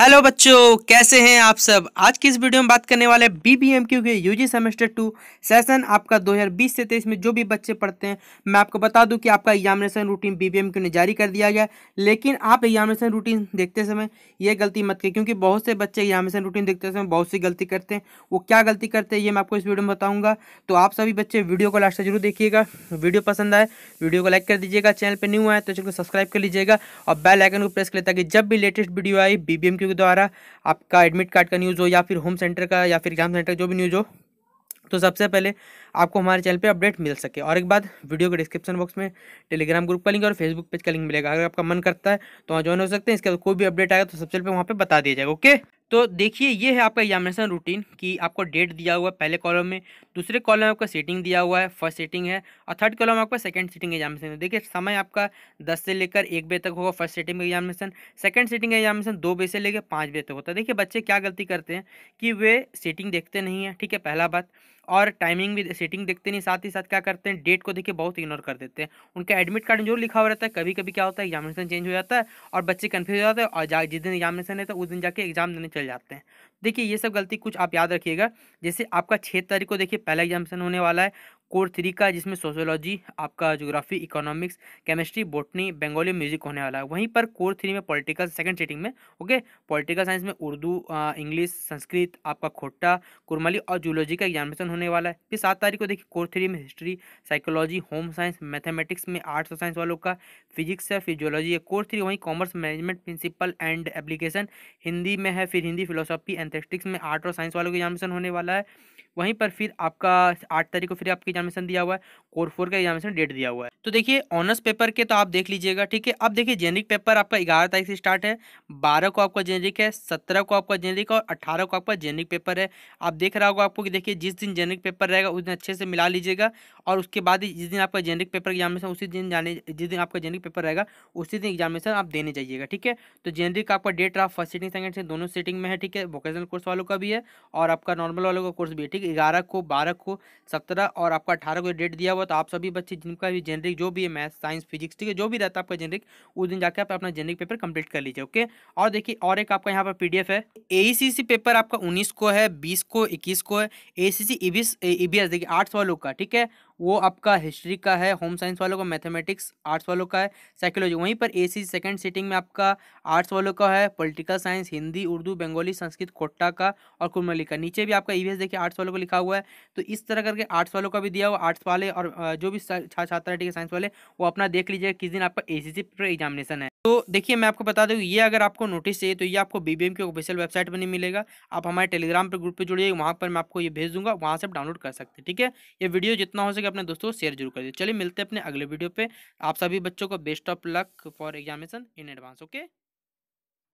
hello बच्चों कैसे हैं आप सब आज की इस वीडियो में बात करने वाले एम क्यू के जी सेमेस्टर टू सेशन आपका 2020 से तेईस में जो भी बच्चे पढ़ते हैं मैं आपको बता दूं कि आपका एग्जामिनेशन रूटीन क्यू ने जारी कर दिया गया लेकिन आप एग्जामिनेशन रूटीन देखते समय यह गलती मत करें क्योंकि बहुत से बच्चे एग्जामिनेशन रूटीन देखते समय बहुत सी गलती करते हैं वो क्या गलती करते हैं ये मैं आपको इस वीडियो में बताऊँगा तो आप सभी बच्चे वीडियो को लास्ट से जरूर देखिएगा वीडियो पसंद आए वीडियो को लाइक कर दीजिएगा चैनल पर न्यू आए तो चैनल को सब्सक्राइब कर लीजिएगा और बेल आइकन को प्रेस कर कि जब भी लेटेस्ट वीडियो आए क्यू के द्वारा आपका एडमिट कार्ड का न्यूज़ हो या फिर होम सेंटर का या फिर एग्जाम सेंटर जो भी न्यूज़ हो तो सबसे पहले आपको हमारे चैनल पे अपडेट मिल सके और एक बात वीडियो के डिस्क्रिप्शन बॉक्स में टेलीग्राम ग्रुप का लिंक और फेसबुक पेज का लिंक मिलेगा अगर आपका मन करता है तो वहाँ ज्वाइन हो सकते हैं इसके बाद कोई भी अपडेट आएगा तो सबसे पहले वहाँ पर बता दिया जाएगा ओके तो देखिए ये है आपका एग्जामिनेशन रूटीन कि आपको डेट दिया हुआ है पहले कॉलम में दूसरे कॉलम में आपका सेटिंग दिया हुआ है फर्स्ट सेटिंग है और थर्ड कॉलम में आपका सेकंड सीटिंग एग्जामिनेशन देखिए समय आपका दस से लेकर एक बजे तक होगा first setting examination second sitting examination दो बजे से लेकर पाँच बजे तक होता है देखिए बच्चे क्या गलती करते हैं कि वे सेटिंग देखते नहीं है ठीक है पहला बात और टाइमिंग भी सेटिंग देखते नहीं साथ ही साथ क्या करते हैं डेट को देखिए बहुत इग्नोर कर देते हैं उनका एडमिट कार्ड जो लिखा हुआ रहता है कभी कभी क्या होता है एग्जामिनेशन चेंज हो जाता है और बच्चे कन्फ्यूज हो जाते हैं और जिस दिन एग्जामिनेशन है तो उस दिन जाके एग्जाम देने चले जाते हैं देखिए ये सब गलती कुछ आप याद रखिएगा जैसे आपका छः तारीख को देखिए पहला एग्जामिनेशन होने वाला है कोर थ्री का जिसमें सोशोलॉजी आपका geography economics chemistry botany Bengali music होने वाला है वहीं पर कोर थ्री में पॉलिटिकल सेकंड सेटिंग में ओके पॉलिटिकल साइंस में उर्दू इंग्लिश संस्कृत आपका खोटा कुरमली और जूलॉजी का एग्जामिनेशन होने वाला है फिर सात तारीख को देखिए कोर थ्री में history psychology home science mathematics में आर्ट्स और साइंस वालों का फिजिक्स है फिजियोलॉजी है कोर थ्री वहीं commerce management principle and application Hindi में है फिर हिंदी फिलोसॉफी एंथेटिक्स में आर्ट और साइंस वालों का एग्जामिनेशन होने वाला है वहीं पर फिर आपका आठ तारीख को फिर आपका एग्जामिनेशन दिया हुआ है कोर फोर का एग्जामिनेशन डेट दिया हुआ है तो देखिए ऑनर्स पेपर के तो आप देख लीजिएगा ठीक है अब देखिए जेनरिक पेपर आपका ग्यारह तारीख से स्टार्ट है बारह को आपका जेनरिक है सत्रह को आपका जेनरिक और अट्ठारह को आपका जेनरिक पेपर है आप देख रहा होगा आपको कि देखिए जिस दिन जेनरिक पेपर रहेगा उस दिन अच्छे से मिला लीजिएगा और उसके बाद जिस दिन आपका जेनरिक पेपर एग्जामिनेशन उसी दिन जाने जिस दिन आपका जेनरिक पेपर रहेगा उसी दिन एग्जामिनेशन आप देने जाइएगा ठीक है तो जेनरिक का आपका डेट रहा फर्स्ट सेटिंग सेकंड से दोनों सेटिंग में है ठीक है वोकेशनल कोर्स वालों का भी है और आपका नॉर्मल वालों का कोर्स भी है जेनरिक ग्यारह को बारह को सत्रह और आपका अठारह को डेट दिया हुआ तो आप सभी बच्चे जिनका भी जेनरिक जो भी है मैथ साइंस फिजिक्स ठीक है जो भी रहता है आपका जेनरिक उस दिन जाकर आप अपना जेनरिक पेपर कंप्लीट कर लीजिए ओके और देखिए और एक आपका यहाँ पर पी है ए e पेपर आपका उन्नीस को है बीस को इक्कीस को है ए सी e e देखिए आठ लोग का ठीक है वो आपका हिस्ट्री का है होम साइंस वालों का मैथमेटिक्स आर्ट्स वालों का है साइकोलॉजी वहीं पर ए सी सेकेंड सीटिंग में आपका आर्ट्स वालों का है political science Hindi Urdu Bengali Sanskrit quota का और कुरमली का नीचे भी आपका ई e देखिए आर्ट्स वालों को लिखा हुआ है तो इस तरह करके आर्ट्स वालों का भी दिया हुआ आर्ट्स वाले और जो भी छात्र छात्रा ठीक है साइंस वाले वो अपना देख लीजिए किस दिन आपका ए सी एग्जामिनेशन है तो देखिए मैं आपको बता दूँ ये अगर आपको नोटिस चाहिए तो ये आपको बीबीएम के ऑफिशियल वेबसाइट पर नहीं मिलेगा आप हमारे टेलीग्राम पर ग्रुप पे जुड़िए वहाँ पर मैं आपको ये भेज दूंगा वहाँ से आप डाउनलोड कर सकते हैं ठीक है ये वीडियो जितना हो सके अपने दोस्तों शेयर जरूर करिए चलिए मिलते हैं अपने अगले वीडियो पर आप सभी बच्चों को best of luck for examination in advance okay